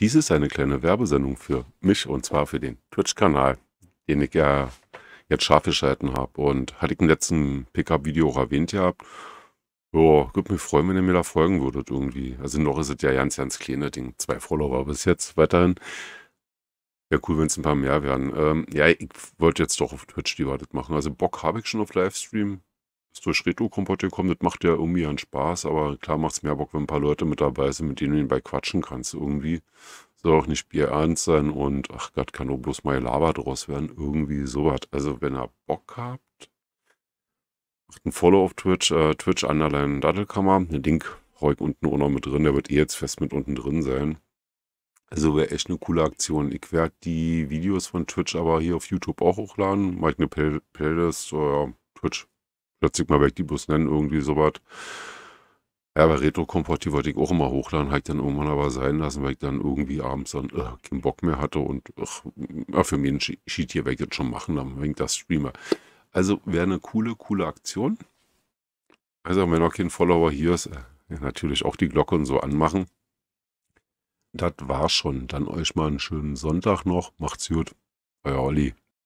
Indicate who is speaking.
Speaker 1: Dies ist eine kleine Werbesendung für mich und zwar für den Twitch-Kanal, den ich ja jetzt scharf geschalten habe. Und hatte ich im letzten Pickup-Video auch erwähnt gehabt. Ja, würde mich freuen, wenn ihr mir da folgen würdet irgendwie. Also noch ist es ja ganz, ganz kleine Ding. Zwei Follower bis jetzt weiterhin. Wäre cool, wenn es ein paar mehr werden. Ähm, ja, ich wollte jetzt doch auf Twitch die Wartet machen. Also Bock habe ich schon auf Livestream durch Retro-Kompott gekommen. Das macht ja irgendwie einen Spaß, aber klar macht es mehr Bock, wenn ein paar Leute mit dabei sind, mit denen du ihn bei quatschen kannst irgendwie. Soll auch nicht Bier ernst sein und ach Gott, kann nur bloß mal Lava draus werden. Irgendwie sowas. Also wenn ihr Bock habt, macht ein Follow auf Twitch, äh, Twitch Underline Dattelkammer. Den Link heute unten auch noch mit drin, der wird eh jetzt fest mit unten drin sein. Also wäre echt eine coole Aktion. Ich werde die Videos von Twitch aber hier auf YouTube auch hochladen. Mache ich eine Playlist, äh, Twitch plötzlich mal weg die bloß nennen, irgendwie sowas. Ja, bei Retro-Kompati wollte ich auch immer hochladen, habe ich dann irgendwann aber sein lassen, weil ich dann irgendwie abends dann äh, keinen Bock mehr hatte und ach, für mich ein Sheet hier weg jetzt schon machen, dann wegen das Streamer. Also wäre eine coole, coole Aktion. Also wenn noch kein Follower hier ist, äh, ja, natürlich auch die Glocke und so anmachen. Das war schon. Dann euch mal einen schönen Sonntag noch. Macht's gut. Euer Olli.